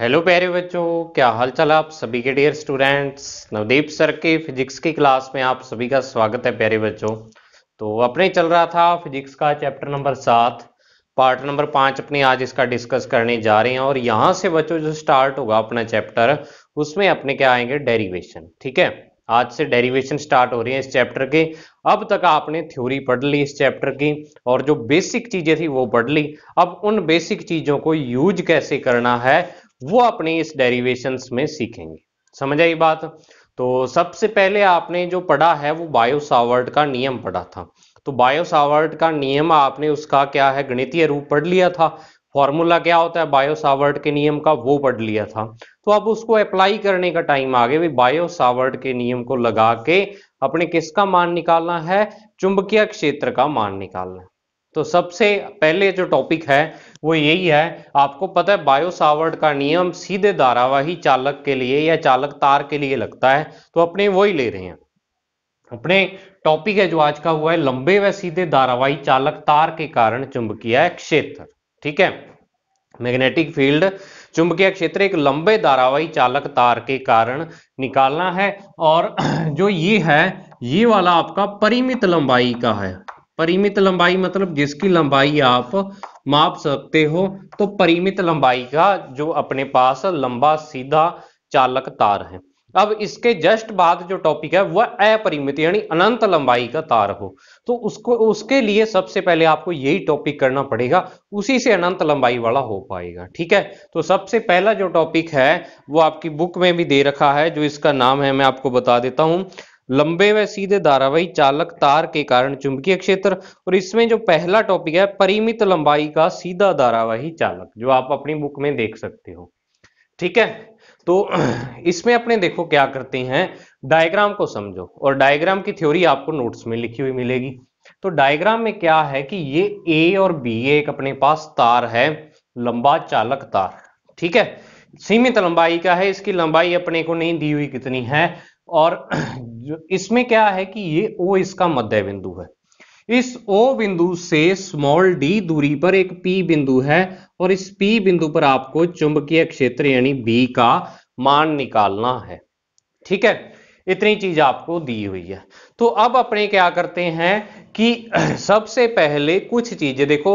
hello प्यारे बच्चों क्या हाल चाल आप सभी के डियर स्टूडेंट्स नवदीप सर के फिजिक्स की क्लास में आप सभी का स्वागत है प्यारे बच्चों तो अपने चल रहा था फिजिक्स का चैप्टर नंबर सात पार्ट नंबर पांच अपने आज इसका डिस्कस करने जा रहे हैं और यहाँ से बच्चों जो स्टार्ट होगा अपना चैप्टर उसमें अपने क्या आएंगे डेरीवेशन ठीक है आज से डेरिवेशन स्टार्ट हो रही है इस चैप्टर के अब तक आपने थ्योरी पढ़ ली इस चैप्टर की और जो बेसिक चीजें थी वो पढ़ ली अब उन बेसिक चीजों को यूज कैसे करना है वो अपने इस डेरिवेशन में सीखेंगे समझ आई बात तो सबसे पहले आपने जो पढ़ा है वो बायोसावर्ट का नियम पढ़ा था तो बायोसावर्ट का नियम आपने उसका क्या है गणितीय रूप पढ़ लिया था फॉर्मूला क्या होता है बायोसावर्ट के नियम का वो पढ़ लिया था तो अब उसको अप्लाई करने का टाइम आ गया बायोसावर्ट के नियम को लगा के अपने किसका मान निकालना है चुंबकीय क्षेत्र का मान निकालना तो सबसे पहले जो टॉपिक है वो यही है आपको पता है बायो सावर्ड का नियम सीधे धारावाही चालक के लिए या चालक तार के लिए लगता है तो अपने वही ले रहे हैं अपने टॉपिक है जो आज का हुआ है लंबे व सीधे धारावाही चालक तार के कारण चुंबकीय क्षेत्र ठीक है मैग्नेटिक फील्ड चुंबकीय क्षेत्र एक लंबे धारावाही चालक तार के कारण निकालना है और जो ये है ये वाला आपका परिमित लंबाई का है परिमित लंबाई मतलब जिसकी लंबाई आप माप सकते हो तो परिमित लंबाई का जो अपने पास लंबा सीधा चालक तार है अब इसके जस्ट बाद जो टॉपिक है वह अपरिमित यानी अनंत लंबाई का तार हो तो उसको उसके लिए सबसे पहले आपको यही टॉपिक करना पड़ेगा उसी से अनंत लंबाई वाला हो पाएगा ठीक है तो सबसे पहला जो टॉपिक है वो आपकी बुक में भी दे रखा है जो इसका नाम है मैं आपको बता देता हूं लंबे व सीधे धारावाही चालक तार के कारण चुंबकीय क्षेत्र और इसमें जो पहला टॉपिक है परिमित लंबाई का सीधा धारावाही चालक जो आप अपनी बुक में देख सकते हो ठीक है तो इसमें अपने देखो क्या करते हैं डायग्राम को समझो और डायग्राम की थ्योरी आपको नोट्स में लिखी हुई मिलेगी तो डायग्राम में क्या है कि ये ए और बी एक अपने पास तार है लंबा चालक तार ठीक है सीमित लंबाई का है इसकी लंबाई अपने को नहीं दी हुई कितनी है और इसमें क्या है कि ये ओ इसका मध्य बिंदु है इस ओ बिंदु से स्मॉल डी दूरी पर एक पी बिंदु है और इस पी बिंदु पर आपको चुंबकीय क्षेत्र यानी बी का मान निकालना है ठीक है इतनी चीज आपको दी हुई है तो अब अपने क्या करते हैं कि सबसे पहले कुछ चीजें देखो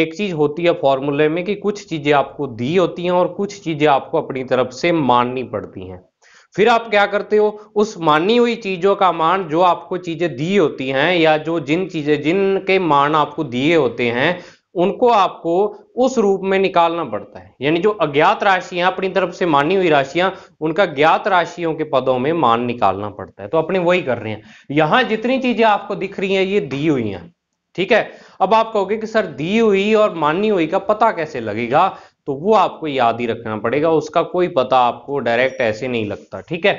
एक चीज होती है फॉर्मूले में कि कुछ चीजें आपको दी होती हैं और कुछ चीजें आपको अपनी तरफ से माननी पड़ती हैं फिर आप क्या करते हो उस मानी हुई चीजों का मान जो आपको चीजें दी होती हैं या जो जिन चीजें जिनके मान आपको दिए होते हैं उनको आपको उस रूप में निकालना पड़ता है यानी जो अज्ञात राशियां अपनी तरफ से मानी हुई राशियां उनका ज्ञात राशियों के पदों में मान निकालना पड़ता है तो अपने वही कर रहे हैं यहां जितनी चीजें आपको दिख रही हैं ये दी हुई हैं ठीक है अब आप कहोगे कि सर दी हुई और मानी हुई का पता कैसे लगेगा तो वो आपको याद ही रखना पड़ेगा उसका कोई पता आपको डायरेक्ट ऐसे नहीं लगता ठीक है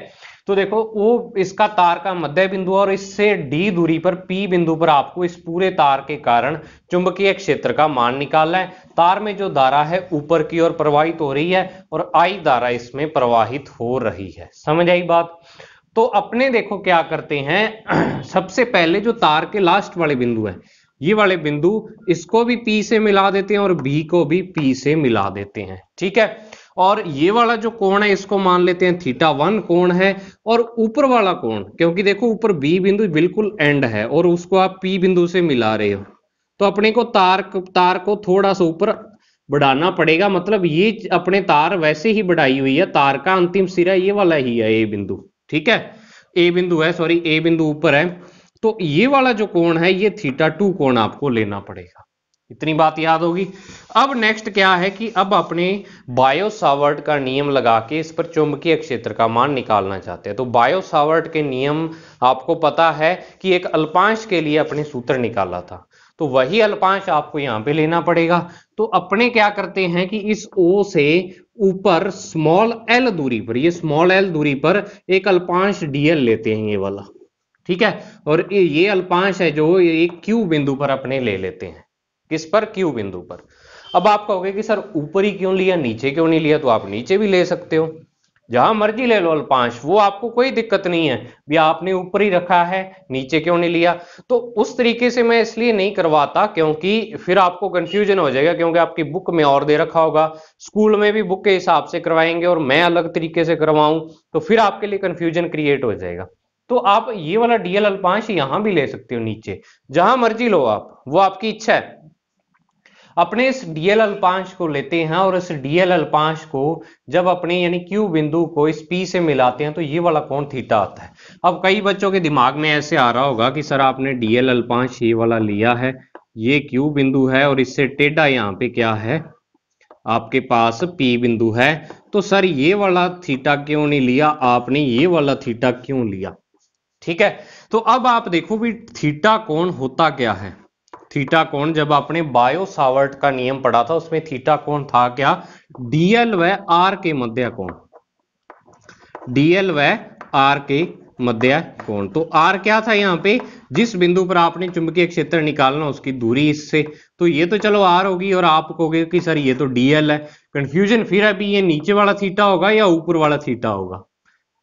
तो देखो वो इसका तार का मध्य बिंदु और इससे डी दूरी पर पी बिंदु पर आपको इस पूरे तार के कारण चुंबकीय क्षेत्र का मान निकालना है तार में जो धारा है ऊपर की ओर प्रवाहित हो रही है और आई धारा इसमें प्रवाहित हो रही है समझ आई बात तो अपने देखो क्या करते हैं सबसे पहले जो तार के लास्ट वाले बिंदु है ये वाले बिंदु इसको भी P से मिला देते हैं और B को भी P से मिला देते हैं ठीक है और ये वाला जो कोण है इसको मान लेते हैं थीटा वन कोण है और ऊपर वाला कोण क्योंकि देखो ऊपर B बिंदु बिल्कुल एंड है और उसको आप P बिंदु से मिला रहे हो तो अपने को तार तार को थोड़ा सा ऊपर बढ़ाना पड़ेगा मतलब ये अपने तार वैसे ही बढ़ाई हुई है तार का अंतिम सिरा ये वाला ही है ए बिंदु ठीक है ए बिंदु है सॉरी ए बिंदु ऊपर है तो ये वाला जो कोण है ये थीटा टू कोण आपको लेना पड़ेगा इतनी बात याद होगी अब नेक्स्ट क्या है कि अब अपने बायोसावर्ट का नियम लगा के इस पर चुंबकीय क्षेत्र का मान निकालना चाहते हैं तो बायोसावर्ट के नियम आपको पता है कि एक अल्पांश के लिए अपने सूत्र निकाला था तो वही अल्पांश आपको यहां पे लेना पड़ेगा तो अपने क्या करते हैं कि इस ओ से ऊपर स्मॉल एल दूरी पर ये स्मॉल एल दूरी पर एक अल्पांश डीएल लेते हैं ये वाला ठीक है और ये अल्पांश है जो एक क्यू बिंदु पर अपने ले लेते हैं किस पर क्यू बिंदु पर अब आप कहोगे कि सर ऊपर ही क्यों लिया नीचे क्यों नहीं लिया तो आप नीचे भी ले सकते हो जहां मर्जी ले लो अल्पांश वो आपको कोई दिक्कत नहीं है भी आपने ऊपर ही रखा है नीचे क्यों नहीं लिया तो उस तरीके से मैं इसलिए नहीं करवाता क्योंकि फिर आपको कंफ्यूजन हो जाएगा क्योंकि आपकी बुक में और दे रखा होगा स्कूल में भी बुक के हिसाब से करवाएंगे और मैं अलग तरीके से करवाऊं तो फिर आपके लिए कंफ्यूजन क्रिएट हो जाएगा तो आप ये वाला डीएल अल्पांश यहां भी ले सकते हो नीचे जहां मर्जी लो आप वो आपकी इच्छा है अपने इस डीएल अल्पांश को लेते हैं और इस डीएल अल्पांश को जब अपने यानी क्यू बिंदु को इस पी से मिलाते हैं तो ये वाला कौन थीटा आता है अब कई बच्चों के दिमाग में ऐसे आ रहा होगा कि सर आपने डीएल अल्पांश ये वाला लिया है ये क्यू बिंदु है और इससे टेढ़ा यहाँ पे क्या है आपके पास पी बिंदु है तो सर ये वाला थीटा क्यों नहीं लिया आपने ये वाला थीटा क्यों लिया ठीक है तो अब आप देखो भी थीटा कोण होता क्या है थीटा कोण जब आपने बायो सावर्ट का नियम पढ़ा था उसमें थीटा कोण था क्या डीएल व आर के मध्य कोण डीएल व आर के मध्य कोण तो आर क्या था यहां पे जिस बिंदु पर आपने चुंबकीय क्षेत्र निकालना उसकी दूरी इससे तो ये तो चलो आर होगी और आप कहोगे कि सर ये तो डीएल है कंफ्यूजन फिर अभी ये नीचे वाला थीटा होगा या ऊपर वाला थीटा होगा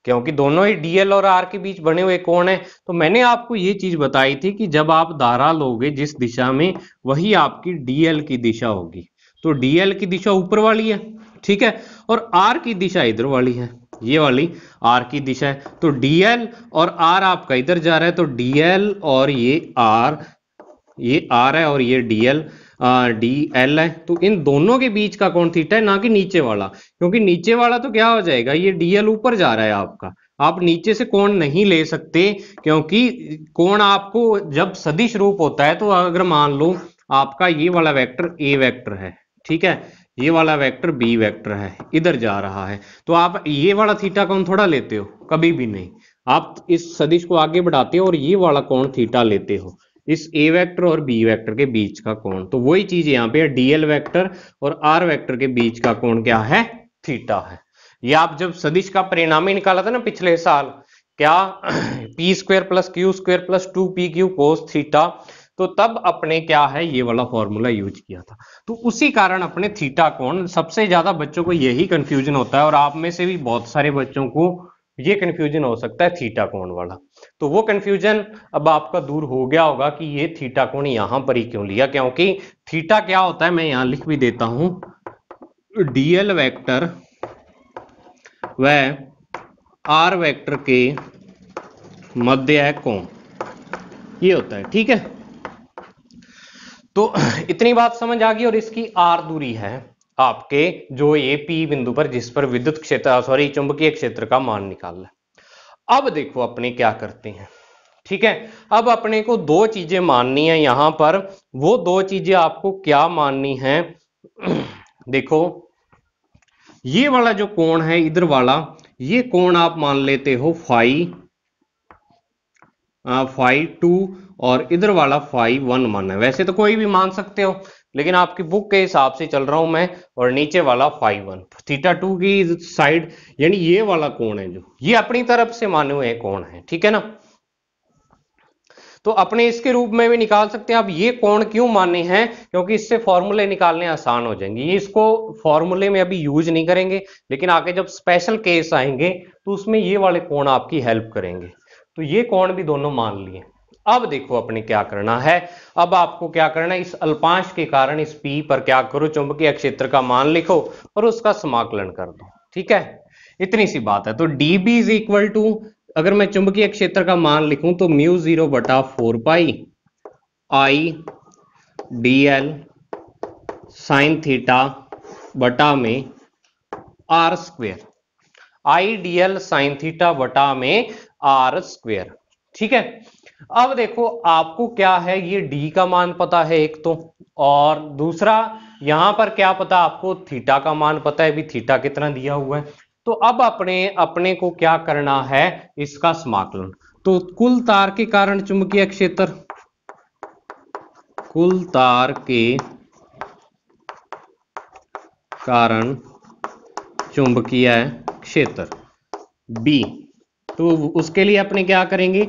क्योंकि दोनों ही डीएल और आर के बीच बने हुए कोण है तो मैंने आपको ये चीज बताई थी कि जब आप धारा लोगे जिस दिशा में वही आपकी डीएल की दिशा होगी तो डीएल की दिशा ऊपर वाली है ठीक है और आर की दिशा इधर वाली है ये वाली आर की दिशा है तो डीएल और आर आपका इधर जा रहा है तो डीएल और ये आर ये आर है और ये डीएल डी एल है तो इन दोनों के बीच का कौन थीटा है ना कि नीचे वाला क्योंकि नीचे वाला तो क्या हो जाएगा ये डीएल ऊपर जा रहा है आपका आप नीचे से कोण नहीं ले सकते क्योंकि कोण आपको जब सदिश रूप होता है तो अगर मान लो आपका ये वाला वेक्टर ए वेक्टर है ठीक है ये वाला वेक्टर बी वेक्टर है इधर जा रहा है तो आप ये वाला थीटा कौन थोड़ा लेते हो कभी भी नहीं आप इस सदिश को आगे बढ़ाते हो और ये वाला कोण थीटा लेते हो इस ए वेक्टर और बी वेक्टर के बीच का कोण तो वही चीज यहाँ पे डीएल वेक्टर और आर वेक्टर के बीच का कोण क्या है थीटा है या आप जब सदिश का परिणाम निकाला था ना पिछले साल क्या P square plus Q square plus two P Q cos theta तो तब अपने क्या है ये वाला फॉर्मूला यूज किया था तो उसी कारण अपने थीटा कोण सबसे ज्यादा बच्चों को यही कंफ्यूजन होता है और आप में से भी बहुत सारे बच्चों को ये कंफ्यूजन हो सकता है थीटा कोण वाला तो वो कंफ्यूजन अब आपका दूर हो गया होगा कि ये थीटा कोण यहां पर ही क्यों लिया क्योंकि थीटा क्या होता है मैं यहां लिख भी देता हूं डीएल वेक्टर व आर वेक्टर के मध्य है कोण ये होता है ठीक है तो इतनी बात समझ आ गई और इसकी आर दूरी है आपके जो ये पी बिंदु पर जिस पर विद्युत क्षेत्र सॉरी चुंबकीय क्षेत्र का मान निकालना है अब देखो अपने क्या करते हैं ठीक है अब अपने को दो चीजें माननी है यहां पर वो दो चीजें आपको क्या माननी है देखो ये वाला जो कोण है इधर वाला ये कोण आप मान लेते हो फाई फाइव टू और इधर वाला फाइव वन वन है वैसे तो कोई भी मान सकते हो लेकिन आपकी बुक के हिसाब से चल रहा हूं मैं और नीचे वाला फाइव वन थीटा टू की साइड यानी ये वाला कोण है जो ये अपनी तरफ से माने हुए कोण है ठीक है ना तो अपने इसके रूप में भी निकाल सकते हैं आप ये कोण क्यों माने हैं क्योंकि इससे फॉर्मूले निकालने आसान हो जाएंगे ये इसको फॉर्मूले में अभी यूज नहीं करेंगे लेकिन आगे जब स्पेशल केस आएंगे तो उसमें ये वाले कोण आपकी हेल्प करेंगे तो ये कोण भी दोनों मान लिए अब देखो अपने क्या करना है अब आपको क्या करना है इस अल्पांश के कारण इस पी पर क्या करो चुंबकीय क्षेत्र का मान लिखो और उसका समाकलन कर दो ठीक है इतनी सी बात है तो D B is equal to अगर मैं चुंबकीय क्षेत्र का मान लिखूं तो म्यू जीरो बटा four pi I D L sine theta बटा में R square I D L sine theta बटा में आर स्क्वेयर ठीक है अब देखो आपको क्या है ये डी का मान पता है एक तो और दूसरा यहां पर क्या पता आपको थीटा का मान पता है भी थीटा कितना दिया हुआ है तो अब अपने अपने को क्या करना है इसका समाकलन तो कुल तार के कारण चुंबकीय क्षेत्र कुल तार के कारण चुंबकीय क्षेत्र बी तो उसके लिए अपने क्या करेंगे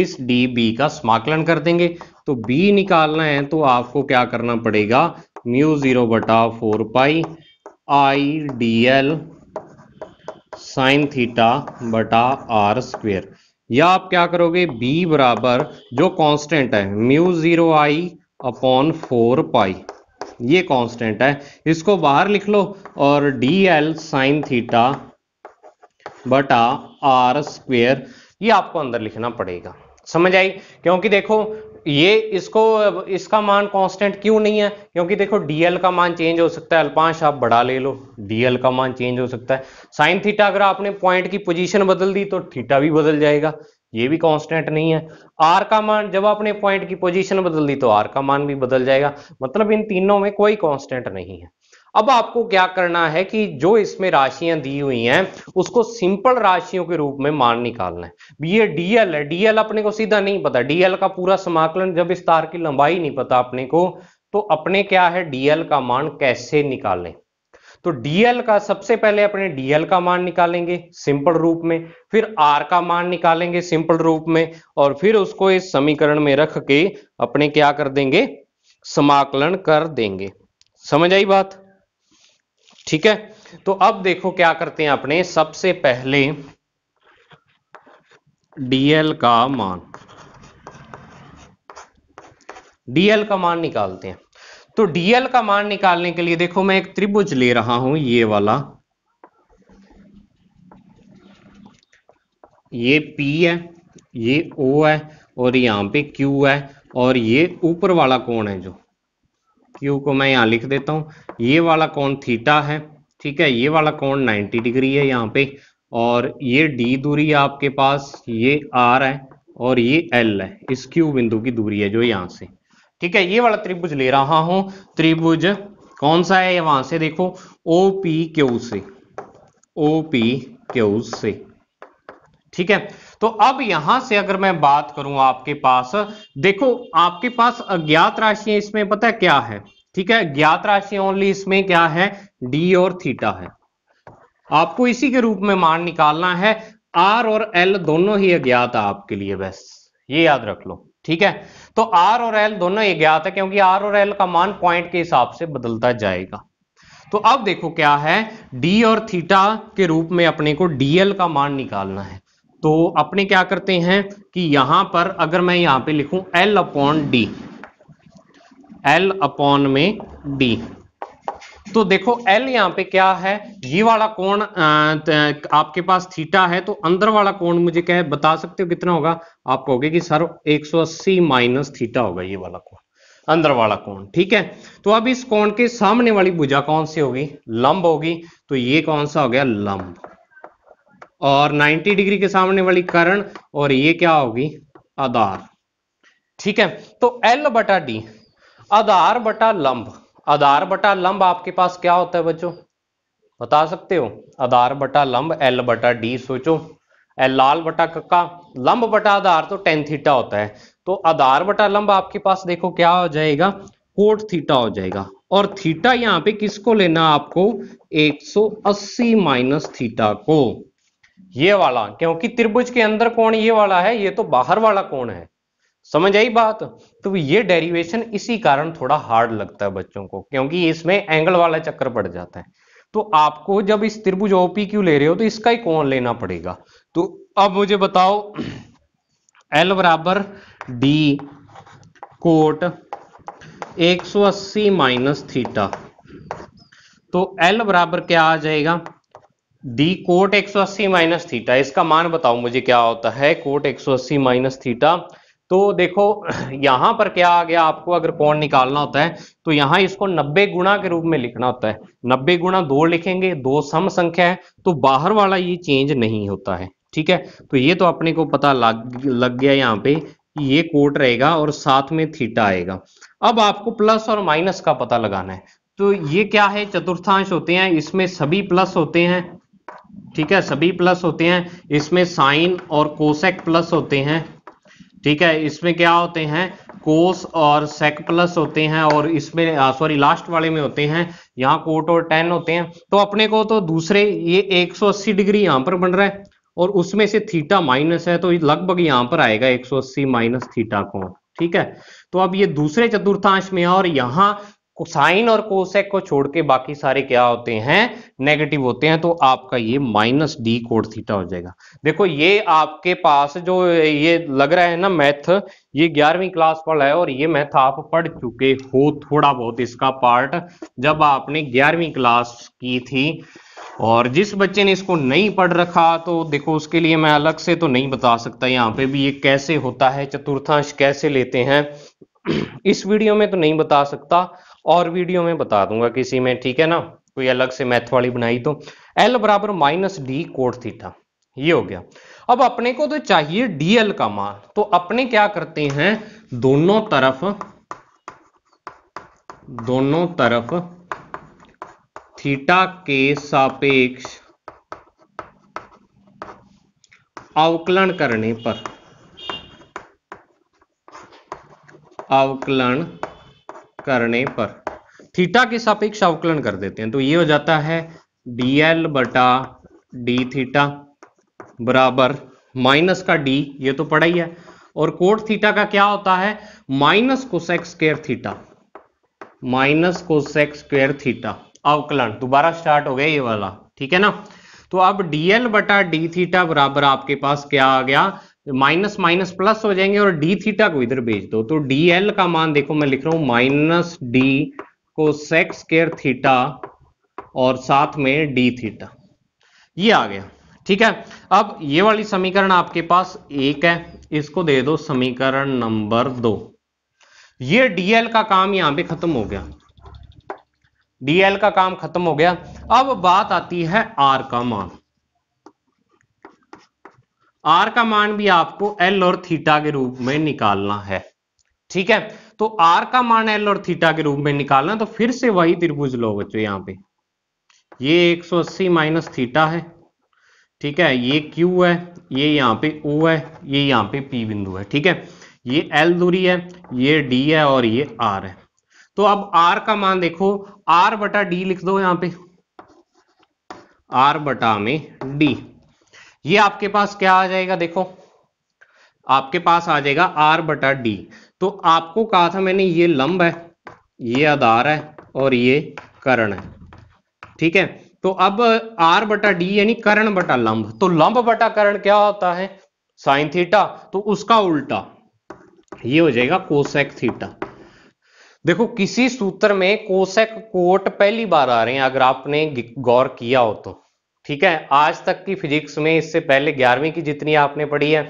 इस डी बी का समाकलन कर देंगे तो बी निकालना है तो आपको क्या करना पड़ेगा म्यू जीरो बटा four pi I D L sine theta बटा आर स्क्वेयर या आप क्या करोगे b बराबर जो कांस्टेंट है mu zero I upon four pi ये कांस्टेंट है इसको बाहर लिख लो और डी एल साइन थीटा बटा आर स्क्वेयर ये आपको अंदर लिखना पड़ेगा समझ आई क्योंकि देखो ये इसको इसका मान कांस्टेंट क्यों नहीं है क्योंकि देखो डीएल का मान चेंज हो सकता है अल्पांश आप बढ़ा ले लो डीएल का मान चेंज हो सकता है साइन थीटा अगर आपने पॉइंट की पोजीशन बदल दी तो थीटा भी बदल जाएगा ये भी कांस्टेंट नहीं है आर का मान जब आपने पॉइंट की पोजीशन बदल दी तो आर का मान भी बदल जाएगा मतलब इन तीनों में कोई कॉन्स्टेंट नहीं है अब आपको क्या करना है कि जो इसमें राशियां दी हुई हैं उसको सिंपल राशियों के रूप में मान निकालना है ये डीएल है डीएल अपने को सीधा नहीं पता डीएल का पूरा समाकलन जब इस तार की लंबाई नहीं पता अपने को तो अपने क्या है डीएल का मान कैसे निकालें तो डीएल का सबसे पहले अपने डीएल का मान निकालेंगे सिंपल रूप में फिर आर का मान निकालेंगे सिंपल रूप में और फिर उसको इस समीकरण में रख के अपने क्या कर देंगे समाकलन कर देंगे समझ आई बात ठीक है तो अब देखो क्या करते हैं अपने सबसे पहले डीएल का मान डीएल का मान निकालते हैं तो डीएल का मान निकालने के लिए देखो मैं एक त्रिभुज ले रहा हूं ये वाला ये P है ये O है और यहां पे Q है और ये ऊपर वाला कोण है जो क्यू को मैं यहाँ लिख देता हूँ ये वाला कौन थीटा है ठीक है ये वाला कौन 90 डिग्री है यहाँ पे और ये डी दूरी है आपके पास ये आर है और ये एल है इस क्यू बिंदु की दूरी है जो यहाँ से ठीक है ये वाला त्रिभुज ले रहा हूं त्रिभुज कौन सा है वहां से देखो ओ पी क्यू से ओ पी क्यू से ठीक है तो अब यहां से अगर मैं बात करूं आपके पास देखो आपके पास अज्ञात राशि इसमें पता है क्या है ठीक है ज्ञात राशि ओनली इसमें क्या है डी और थीटा है आपको इसी के रूप में मान निकालना है आर और एल दोनों ही अज्ञात है आपके लिए बस ये याद रख लो ठीक है तो आर और एल दोनों ही ज्ञात है क्योंकि आर और एल का मान पॉइंट के हिसाब से बदलता जाएगा तो अब देखो क्या है डी और थीटा के रूप में अपने को डीएल का मान निकालना है तो अपने क्या करते हैं कि यहां पर अगर मैं यहां पे लिखूं L upon D L upon में D तो देखो L यहां पे क्या है ये वाला कोण आपके पास थीटा है तो अंदर वाला कोण मुझे क्या है बता सकते हो कितना होगा आप कहोगे कि सर 180 माइनस थीटा होगा ये वाला कोण अंदर वाला कोण ठीक है तो अब इस कोण के सामने वाली भुजा कौन सी होगी लंब होगी तो ये कौन सा हो गया लंब और 90 डिग्री के सामने वाली करण और ये क्या होगी आधार ठीक है तो एल बटा डी आधार बटा लंब आधार बटा लंब आपके पास क्या होता है बच्चों बता सकते हो आधार बटा लंब एल बटा डी सोचो एल लाल बटा कक्का लंब बटा आधार तो टेन थीटा होता है तो आधार बटा लंब आपके पास देखो क्या हो जाएगा कोट थीटा हो जाएगा और थीटा यहां पे किसको लेना आपको 180 माइनस थीटा को ये वाला क्योंकि त्रिभुज के अंदर कोण ये वाला है ये तो बाहर वाला कोण है समझ आई बात तो ये डेरिवेशन इसी कारण थोड़ा हार्ड लगता है बच्चों को क्योंकि इसमें एंगल वाला चक्कर पड़ जाता है तो आपको जब इस त्रिभुज ओपी क्यू ले रहे हो तो इसका ही कोण लेना पड़ेगा तो अब मुझे बताओ एल बराबर डी कोट 180 माइनस थीटा तो एल बराबर क्या आ जाएगा डी कोट अस्सी माइनस थीटा इसका मान बताओ मुझे क्या होता है कोट अस्सी माइनस थीटा तो देखो यहां पर क्या आ गया आपको अगर कोण निकालना होता है तो यहां इसको 90 गुणा के रूप में लिखना होता है 90 गुणा दो लिखेंगे दो सम संख्या है तो बाहर वाला ये चेंज नहीं होता है ठीक है तो ये तो अपने को पता लग लग गया यहाँ पे ये कोट रहेगा और साथ में थीटा आएगा अब आपको प्लस और माइनस का पता लगाना है तो ये क्या है चतुर्थांश होते हैं इसमें सभी प्लस होते हैं ठीक है सभी प्लस होते हैं इसमें साइन और कोसेक प्लस होते हैं ठीक है इसमें क्या होते हैं कोस और सेक प्लस होते हैं और इसमें सॉरी लास्ट वाले में होते हैं यहाँ कोट और टेन होते हैं तो अपने को तो दूसरे ये 180 डिग्री यहां पर बन रहा है और उसमें से थीटा माइनस है तो लगभग यहां पर आएगा 180 माइनस थीटा को ठीक है तो अब ये दूसरे चतुर्थांश में है और यहाँ साइन और कोसेक को छोड़ के बाकी सारे क्या होते हैं नेगेटिव होते हैं तो आपका ये माइनस डी कोड थीटा हो जाएगा देखो ये आपके पास जो ये लग रहा है ना मैथ ये ग्यारहवीं क्लास वाला है और ये मैथ आप पढ़ चुके हो थोड़ा बहुत इसका पार्ट जब आपने ग्यारहवीं क्लास की थी और जिस बच्चे ने इसको नहीं पढ़ रखा तो देखो उसके लिए मैं अलग से तो नहीं बता सकता यहाँ पे भी ये कैसे होता है चतुर्थांश कैसे लेते हैं इस वीडियो में तो नहीं बता सकता और वीडियो में बता दूंगा किसी में ठीक है ना कोई अलग से मैथ वाली बनाई तो एल बराबर माइनस डी कोट थीटा ये हो गया अब अपने को तो चाहिए डीएल का मान तो अपने क्या करते हैं दोनों तरफ दोनों तरफ थीटा के सापेक्ष अवकलन करने पर अवकलन करने पर थीटा के सापेक्ष अवकलन कर देते हैं तो ये हो जाता है डी एल बटा डी थीटा बराबर माइनस का डी ये तो पड़ा ही है और कोट थीटा का क्या होता है minus cosec square theta minus cosec square theta अवकलन दोबारा स्टार्ट हो गया ये वाला ठीक है ना तो अब डीएल बटा डी थीटा बराबर आपके पास क्या आ गया माइनस माइनस प्लस हो जाएंगे और डी थीटा को इधर भेज दो तो डी एल का मान देखो मैं लिख रहा हूं minus D cosec square theta और साथ में डी थीटा ये आ गया ठीक है अब ये वाली समीकरण आपके पास एक है इसको दे दो समीकरण नंबर दो ये डीएल का काम यहां पे खत्म हो गया डीएल का काम खत्म हो गया अब बात आती है आर का मान आर का मान भी आपको एल और थीटा के रूप में निकालना है ठीक है तो आर का मान एल और थीटा के रूप में निकालना तो फिर से वही त्रिभुज लो बच्चों यहाँ पे ये 180 माइनस थीटा है ठीक है ये Q है ये यहाँ पे O है ये यहाँ पे P बिंदु है ठीक है ये L दूरी है ये D है और ये R है तो अब R का मान देखो R बटा D लिख दो यहाँ पे R बटा में D ये आपके पास क्या आ जाएगा देखो आपके पास आ जाएगा आर बटा डी तो आपको कहा था मैंने ये लंब है ये आधार है और ये करण है ठीक है तो अब आर बटा डी यानी करण बटा लंब तो लंब बटा करण क्या होता है साइन थीटा तो उसका उल्टा ये हो जाएगा कोसेक थीटा देखो किसी सूत्र में कोसेक कोट पहली बार आ रहे हैं अगर आपने गौर किया हो तो ठीक है आज तक की फिजिक्स में इससे पहले ग्यारहवीं की जितनी आपने पढ़ी है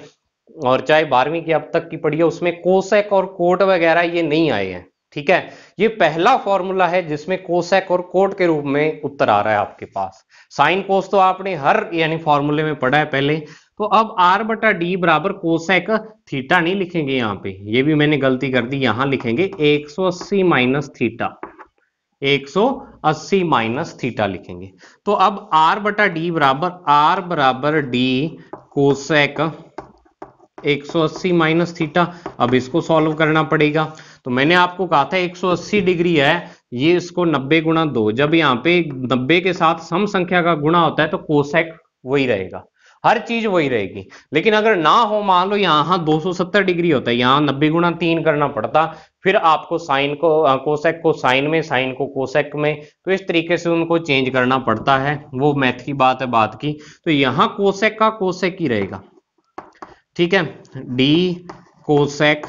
और चाहे बारहवीं की अब तक की पढ़ी है उसमें कोसेक और कोट वगैरह ये नहीं आए हैं ठीक है ये पहला फॉर्मूला है जिसमें कोसेक और कोट के रूप में उत्तर आ रहा है आपके पास साइन कोस तो आपने हर यानी फॉर्मूले में पढ़ा है पहले तो अब आर बटा डी बराबर कोसेक थीटा नहीं लिखेंगे यहाँ पे ये भी मैंने गलती कर दी यहां लिखेंगे 180 माइनस थीटा 180 माइनस थीटा लिखेंगे तो अब आर बटा डी बराबर आर बराबर डी कोसेक 180 माइनस थीटा अब इसको सॉल्व करना पड़ेगा तो मैंने आपको कहा था 180 डिग्री है ये इसको 90 गुणा दो जब यहां पे 90 के साथ सम संख्या का गुणा होता है तो कोसेक वही रहेगा हर चीज वही रहेगी लेकिन अगर ना हो मान लो यहाँ 270 डिग्री होता है यहाँ नब्बे गुणा तीन करना पड़ता फिर आपको साइन को कोसेक को साइन में साइन को कोसेक में तो इस तरीके से उनको चेंज करना पड़ता है वो मैथ की बात है बात की तो यहाँ कोसेक का कोसेक ही रहेगा ठीक है डी कोसेक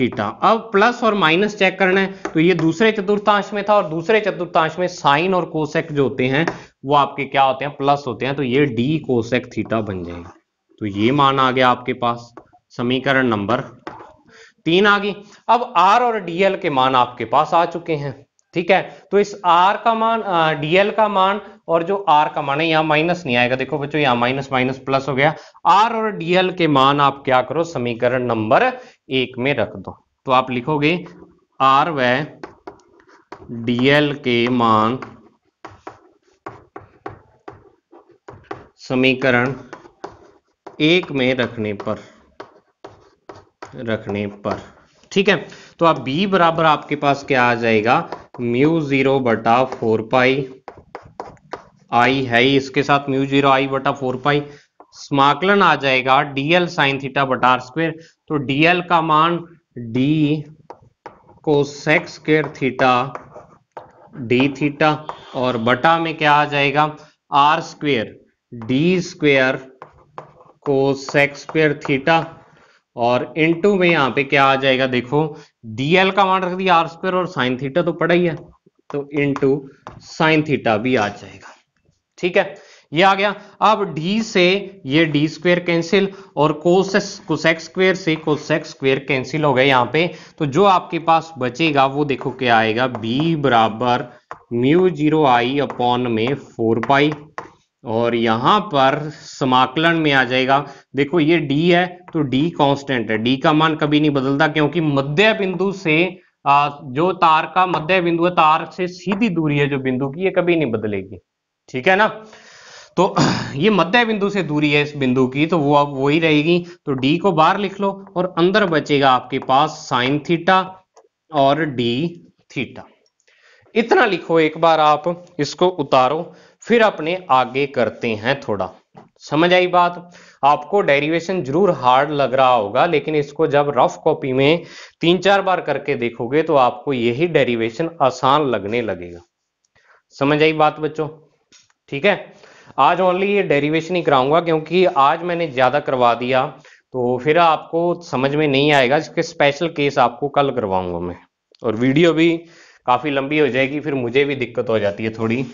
थीटा अब प्लस और माइनस चेक करना है तो ये दूसरे चतुर्थांश में था और दूसरे चतुर्थांश में साइन और कोसेक जो होते हैं वो आपके क्या होते हैं प्लस होते हैं तो ये डी कोसेक थीटा बन जाएगा तो ये मान आ गया आपके पास समीकरण नंबर तीन आ गई अब आर और डीएल के मान आपके पास आ चुके हैं ठीक है तो इस आर का मान डीएल का मान और जो आर का मान है यहां माइनस नहीं आएगा देखो बच्चों यहां माइनस माइनस प्लस हो गया आर और डीएल के मान आप क्या करो समीकरण नंबर एक में रख दो तो आप लिखोगे आर व डीएल के मान समीकरण एक में रखने पर रखने पर ठीक है तो आप बी बराबर आपके पास क्या आ जाएगा म्यू जीरो बटा फोर पाई आई है इसके साथ म्यू जीरो आई बटा फोर पाई समाकलन आ जाएगा डीएल साइन थीटा बटार स्क्वेयर तो डीएल का मान D cosec square theta D theta और बटा में क्या आ जाएगा R square D square cosec square theta और इनटू में यहां पे क्या आ जाएगा देखो डीएल का मान रख दिया आर स्क्वेयर और साइन थीटा तो पड़ा ही है तो इनटू साइन थीटा भी आ जाएगा ठीक है ये आ गया अब डी से ये डी स्क्वेयर कैंसिल और कोसेस कोसेक्स स्क्वेयर से कोसेक्स स्क्वेयर कैंसिल हो गए यहां पे तो जो आपके पास बचेगा वो देखो क्या आएगा बी बराबर म्यू जीरो आई अपॉन में फोर पाई और यहां पर समाकलन में आ जाएगा देखो ये डी है तो डी कांस्टेंट है डी का मान कभी नहीं बदलता क्योंकि मध्य बिंदु से जो तार का मध्य बिंदु है तार से सीधी दूरी है जो बिंदु की ये कभी नहीं बदलेगी ठीक है ना तो ये मध्य बिंदु से दूरी है इस बिंदु की तो वो अब वही रहेगी तो डी को बाहर लिख लो और अंदर बचेगा आपके पास साइन थीटा और डी थीटा इतना लिखो एक बार आप इसको उतारो फिर अपने आगे करते हैं थोड़ा समझ आई बात आपको डेरिवेशन जरूर हार्ड लग रहा होगा लेकिन इसको जब रफ कॉपी में तीन चार बार करके देखोगे तो आपको यही डेरिवेशन आसान लगने लगेगा समझ आई बात बच्चों ठीक है आज ओनली ये डेरिवेशन ही कराऊंगा क्योंकि आज मैंने ज़्यादा करवा दिया तो फिर आपको समझ में नहीं आएगा इसके स्पेशल केस आपको कल करवाऊंगा मैं और वीडियो भी काफ़ी लंबी हो जाएगी फिर मुझे भी दिक्कत हो जाती है थोड़ी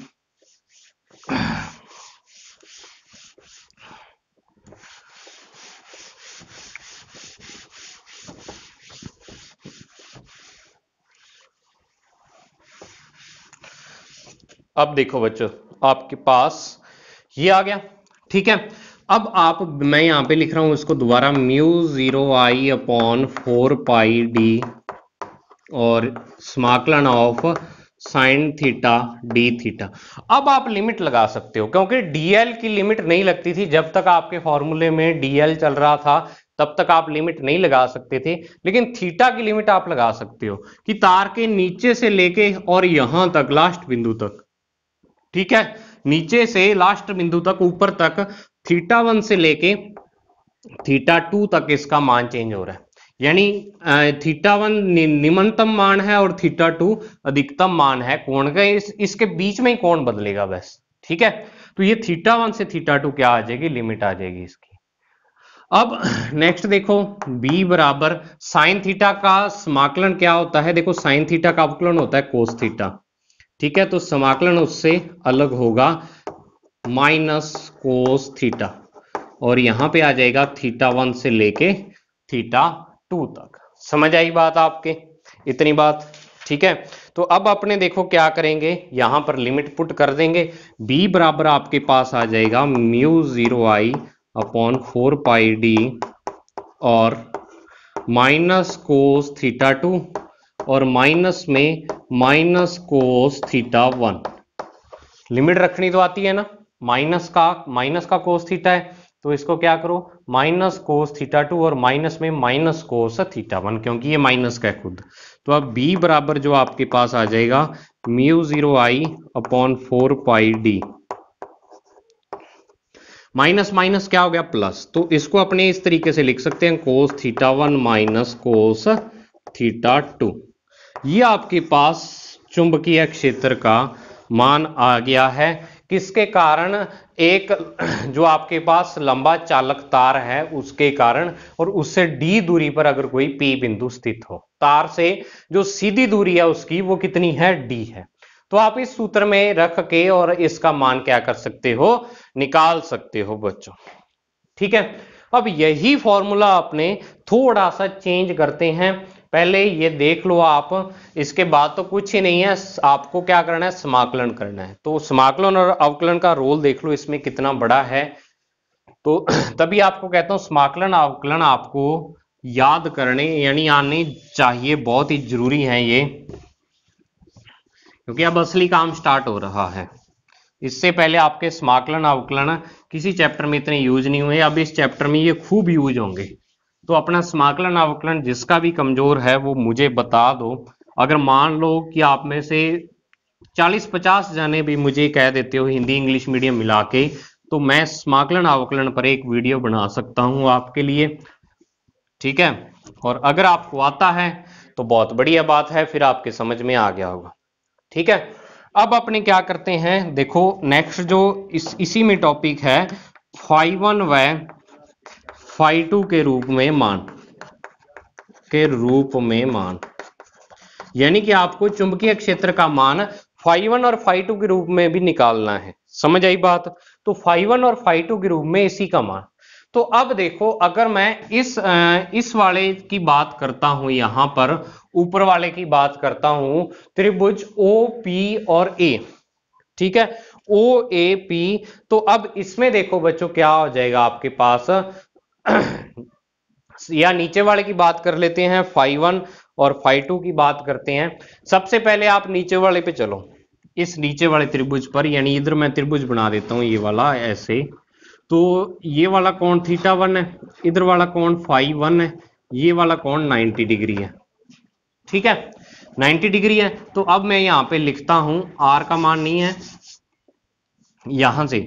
अब देखो बच्चों आपके पास ये आ गया ठीक है अब आप मैं यहां पे लिख रहा हूं इसको दोबारा mu zero I upon four pi D और समाकलन of sine theta D theta अब आप लिमिट लगा सकते हो क्योंकि डीएल की लिमिट नहीं लगती थी जब तक आपके फॉर्मूले में डीएल चल रहा था तब तक आप लिमिट नहीं लगा सकते थे लेकिन थीटा की लिमिट आप लगा सकते हो कि तार के नीचे से लेके और यहां तक लास्ट बिंदु तक ठीक है नीचे से लास्ट बिंदु तक ऊपर तक थीटा वन से लेके थीटा टू तक इसका मान चेंज हो रहा है यानी थीटा वन निम्नतम मान है और थीटा टू अधिकतम मान है कोण का इस, इसके बीच में ही कोण बदलेगा बस ठीक है तो ये थीटा वन से थीटा टू क्या आ जाएगी लिमिट आ जाएगी इसकी अब नेक्स्ट देखो b बराबर साइन थीटा का समाकलन क्या होता है देखो साइन थीटा का अवकलन होता है कोस थीटा ठीक है तो समाकलन उससे अलग होगा माइनस कोस थीटा और यहां पे आ जाएगा थीटा वन से लेके थीटा टू तक समझ आई बात आपके इतनी बात ठीक है तो अब अपने देखो क्या करेंगे यहां पर लिमिट पुट कर देंगे b बराबर आपके पास आ जाएगा mu zero I upon four pi D और माइनस कोस थीटा टू और माइनस में minus cos theta one limit रखनी तो आती है ना माइनस का माइनस का कोस थीटा है तो इसको क्या करो माइनस कोस थीटा टू और माइनस में माइनस कोस थीटा वन क्योंकि ये माइनस का है खुद तो अब बी बराबर जो आपके पास आ जाएगा mu zero I upon four pi D minus minus क्या हो गया प्लस तो इसको अपने इस तरीके से लिख सकते हैं cos theta one minus cos theta two ये आपके पास चुंबकीय क्षेत्र का मान आ गया है किसके कारण एक जो आपके पास लंबा चालक तार है उसके कारण और उससे डी दूरी पर अगर कोई पी बिंदु स्थित हो तार से जो सीधी दूरी है उसकी वो कितनी है डी है तो आप इस सूत्र में रख के और इसका मान क्या कर सकते हो निकाल सकते हो बच्चों ठीक है अब यही फॉर्मूला आपने थोड़ा सा चेंज करते हैं पहले ये देख लो आप इसके बाद तो कुछ ही नहीं है आपको क्या करना है समाकलन करना है तो समाकलन और अवकलन का रोल देख लो इसमें कितना बड़ा है तो तभी आपको कहता हूं समाकलन अवकलन आपको याद करने यानी आने चाहिए बहुत ही जरूरी है ये क्योंकि अब असली काम स्टार्ट हो रहा है इससे पहले आपके समाकलन अवकलन किसी चैप्टर में इतने यूज नहीं हुए अब इस चैप्टर में ये खूब यूज होंगे तो अपना समाकलन अवकलन जिसका भी कमजोर है वो मुझे बता दो अगर मान लो कि आप में से 40-50 जाने भी मुझे कह देते हो हिंदी इंग्लिश मीडियम मिला के तो मैं समाकलन अवकलन पर एक वीडियो बना सकता हूं आपके लिए ठीक है और अगर आपको आता है तो बहुत बढ़िया बात है फिर आपके समझ में आ गया होगा ठीक है अब अपने क्या करते हैं देखो नेक्स्ट जो इस इसी में टॉपिक है फाइवन व टू के रूप में मान के रूप में मान यानी कि आपको चुंबकीय क्षेत्र का मान फाइव वन और फाइव टू के रूप में भी निकालना है समझ आई बात तो फाइव वन और फाइव टू के रूप में इसी का मान तो अब देखो अगर मैं इस इस वाले की बात करता हूं यहां पर ऊपर वाले की बात करता हूं त्रिभुज ओ पी और ए ठीक है ओ ए पी तो अब इसमें देखो बच्चों क्या हो जाएगा आपके पास या नीचे वाले की बात कर लेते हैं फाइव वन और फाइव टू की बात करते हैं सबसे पहले आप नीचे वाले पे चलो इस नीचे वाले त्रिभुज पर यानी इधर मैं त्रिभुज बना देता हूं ये वाला ऐसे तो ये वाला कौन थीटा वन है इधर वाला कौन फाइव वन है ये वाला कौन नाइनटी डिग्री है ठीक है नाइनटी डिग्री है तो अब मैं यहां पे लिखता हूं आर का मान नहीं है यहां से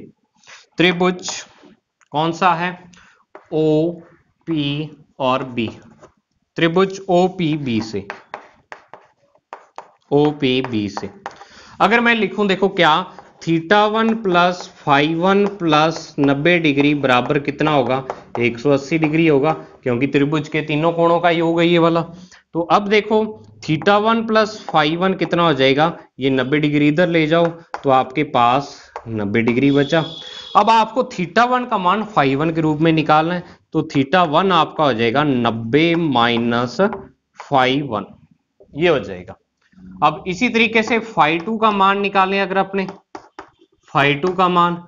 त्रिभुज कौन सा है ओ पी और बी त्रिभुज ओ पी बी से ओ पी बी से अगर मैं लिखूं देखो क्या theta one plus five one plus नब्बे डिग्री बराबर कितना होगा 180 डिग्री होगा क्योंकि त्रिभुज के तीनों कोणों का योग है ये वाला तो अब देखो theta one plus five one कितना हो जाएगा ये नब्बे डिग्री इधर ले जाओ तो आपके पास नब्बे डिग्री बचा अब आपको थीटा वन का मान फाइव वन के रूप में निकालना है तो थीटा वन आपका हो जाएगा नब्बे माइनस फाइव वन ये हो जाएगा अब इसी तरीके से फाइव टू का मान निकालें अगर अपने फाइव टू का मान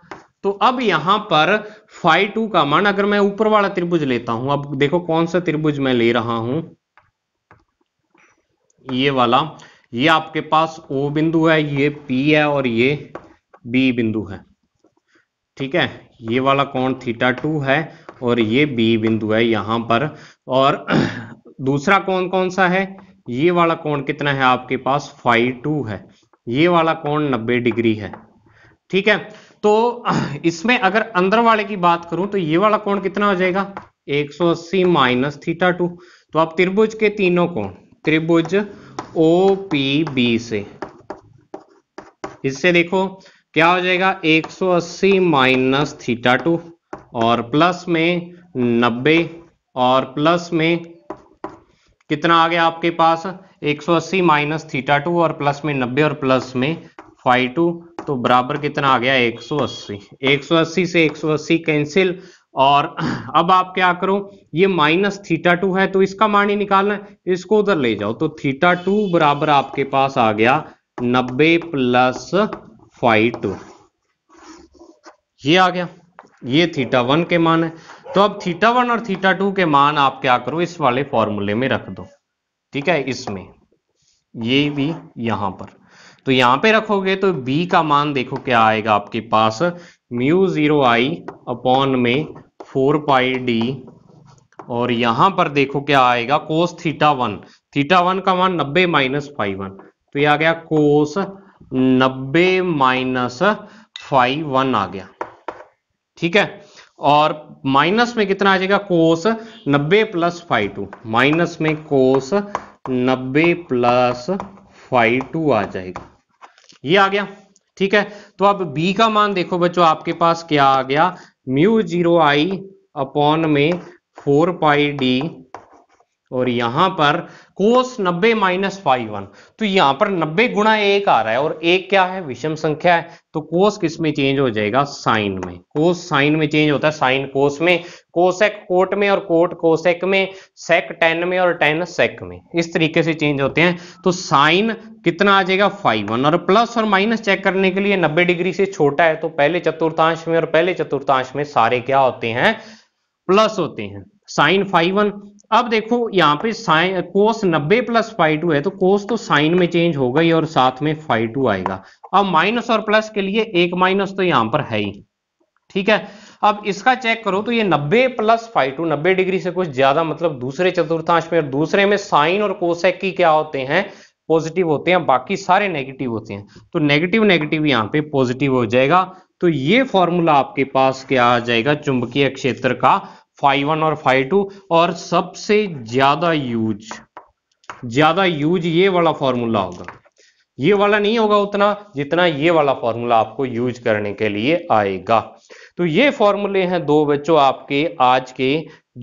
तो अब यहां पर फाइव टू का मान अगर मैं ऊपर वाला त्रिभुज लेता हूं अब देखो कौन सा त्रिभुज मैं ले रहा हूं ये वाला ये आपके पास ओ बिंदु है ये पी है और ये बी बिंदु है ठीक है ये वाला कोण थीटा टू है और ये बी बिंदु है यहां पर और दूसरा कौन कौन सा है ये वाला कोण कितना है आपके पास फाइव टू है ये वाला कोण नब्बे डिग्री है ठीक है तो इसमें अगर अंदर वाले की बात करूं तो ये वाला कोण कितना हो जाएगा 180 सौ अस्सी माइनस थीटा टू तो आप त्रिभुज के तीनों कोण त्रिभुज ओ पी बी से इससे देखो क्या हो जाएगा 180 माइनस थीटा टू और प्लस में 90 और प्लस में कितना आ गया आपके पास 180 माइनस थीटा टू और प्लस में 90 और प्लस में फाइव टू तो बराबर कितना आ गया 180 180 से 180 कैंसिल और अब आप क्या करो ये माइनस थीटा टू है तो इसका मान ही निकालना है इसको उधर ले जाओ तो थीटा टू बराबर आपके पास आ गया 90 प्लस फाइव टू ये आ गया ये थीटा वन के मान है तो अब थीटा वन और थीटा टू के मान आप क्या करो इस वाले फॉर्मूले में रख दो ठीक है इसमें ये भी यहां पर तो यहां पे रखोगे तो b का मान देखो क्या आएगा आपके पास म्यू जीरो आई अपॉन में फोर पाई डी और यहां पर देखो क्या आएगा cos theta one theta one का मान नब्बे माइनस फाइव वन तो ये आ गया कोस नब्बे माइनस फाइव वन आ गया ठीक है और माइनस में कितना आ जाएगा कोस नब्बे प्लस फाइव टू माइनस में कोस नब्बे प्लस फाइव टू आ जाएगा ये आ गया ठीक है तो अब बी का मान देखो बच्चों आपके पास क्या आ गया म्यू जीरो आई अपॉन में फोर पाई डी और यहां पर कोस 90 माइनस फाइव वन तो यहां पर 90 गुणा एक आ रहा है और एक क्या है विषम संख्या है तो कोस किस में चेंज हो जाएगा साइन में कोस साइन में चेंज होता है साइन कोस में कोसेक कोट में और कोट कोसेक में सेक टेन में और टेन सेक में इस तरीके से चेंज होते हैं तो साइन कितना आ जाएगा फाइव वन और प्लस और माइनस चेक करने के लिए नब्बे डिग्री से छोटा है तो पहले चतुर्थांश में और पहले चतुर्थांश में सारे क्या होते हैं प्लस होते हैं साइन फाइव वन अब देखो यहां पे sine cos 90 plus five two है तो कोस तो साइन में चेंज होगा ही और साथ में फाइव टू आएगा अब माइनस और प्लस के लिए एक माइनस तो यहां पर है ही ठीक है अब इसका चेक करो तो ये 90 प्लस फाइव टू नब्बे डिग्री से कुछ ज्यादा मतलब दूसरे चतुर्थांश में और दूसरे में साइन और कोसेक की क्या होते हैं पॉजिटिव होते हैं बाकी सारे नेगेटिव होते हैं तो नेगेटिव नेगेटिव यहाँ पे पॉजिटिव हो जाएगा तो ये फॉर्मूला आपके पास क्या आ जाएगा चुंबकीय क्षेत्र का फाइव वन और फाइव टू और सबसे ज्यादा यूज ज्यादा यूज ये वाला फॉर्मूला होगा ये वाला नहीं होगा उतना जितना ये वाला फॉर्मूला आपको यूज करने के लिए आएगा तो ये फॉर्मूले हैं दो बच्चों आपके आज के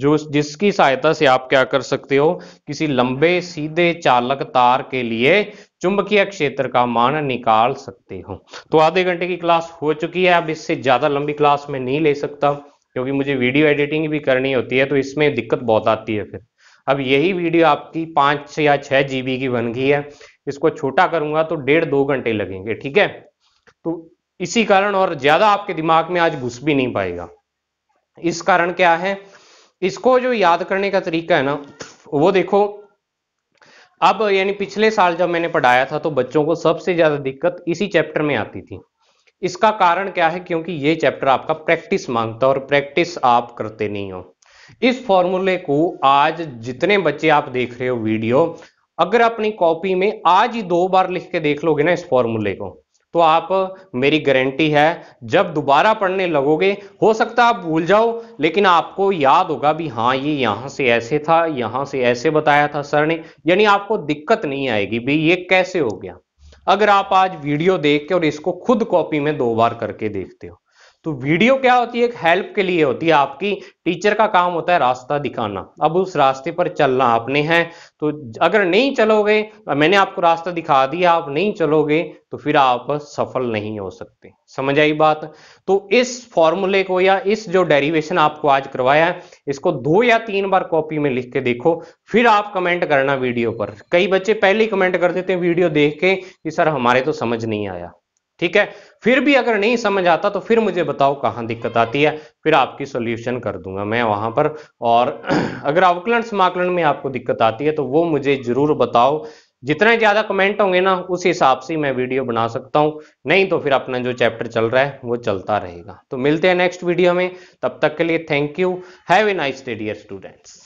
जो जिसकी सहायता से आप क्या कर सकते हो किसी लंबे सीधे चालक तार के लिए चुंबकीय क्षेत्र का मान निकाल सकते हो तो आधे घंटे की क्लास हो चुकी है अब इससे ज्यादा लंबी क्लास में नहीं ले सकता क्योंकि मुझे वीडियो एडिटिंग भी करनी होती है तो इसमें दिक्कत बहुत आती है फिर अब यही वीडियो आपकी पाँच या छः जी की बन गई है इसको छोटा करूंगा तो डेढ़ दो घंटे लगेंगे ठीक है तो इसी कारण और ज़्यादा आपके दिमाग में आज घुस भी नहीं पाएगा इस कारण क्या है इसको जो याद करने का तरीका है ना वो देखो अब यानी पिछले साल जब मैंने पढ़ाया था तो बच्चों को सबसे ज्यादा दिक्कत इसी चैप्टर में आती थी इसका कारण क्या है क्योंकि ये चैप्टर आपका प्रैक्टिस मांगता है और प्रैक्टिस आप करते नहीं हो इस फॉर्मूले को आज जितने बच्चे आप देख रहे हो वीडियो अगर अपनी कॉपी में आज ही दो बार लिख के देख लोगे ना इस फॉर्मूले को तो आप मेरी गारंटी है जब दोबारा पढ़ने लगोगे हो सकता है आप भूल जाओ लेकिन आपको याद होगा भी हाँ ये यहां से ऐसे था यहां से ऐसे बताया था सर ने यानी आपको दिक्कत नहीं आएगी भी ये कैसे हो गया अगर आप आज वीडियो देख के और इसको खुद कॉपी में दो बार करके देखते हो तो वीडियो क्या होती है एक हेल्प के लिए होती है आपकी टीचर का काम होता है रास्ता दिखाना अब उस रास्ते पर चलना आपने है तो अगर नहीं चलोगे मैंने आपको रास्ता दिखा दिया आप नहीं चलोगे तो फिर आप सफल नहीं हो सकते समझ आई बात तो इस फॉर्मूले को या इस जो डेरिवेशन आपको आज करवाया है इसको दो या तीन बार कॉपी में लिख के देखो फिर आप कमेंट करना वीडियो पर कई बच्चे पहले ही कमेंट कर देते हैं वीडियो देख के कि सर हमारे तो समझ नहीं आया ठीक है फिर भी अगर नहीं समझ आता तो फिर मुझे बताओ कहाँ दिक्कत आती है फिर आपकी सोल्यूशन कर दूंगा मैं वहां पर और अगर अवकलन समाकलन में आपको दिक्कत आती है तो वो मुझे जरूर बताओ जितने ज्यादा कमेंट होंगे ना उस हिसाब से मैं वीडियो बना सकता हूँ नहीं तो फिर अपना जो चैप्टर चल रहा है वो चलता रहेगा तो मिलते हैं नेक्स्ट वीडियो में तब तक के लिए thank you have a nice day dear students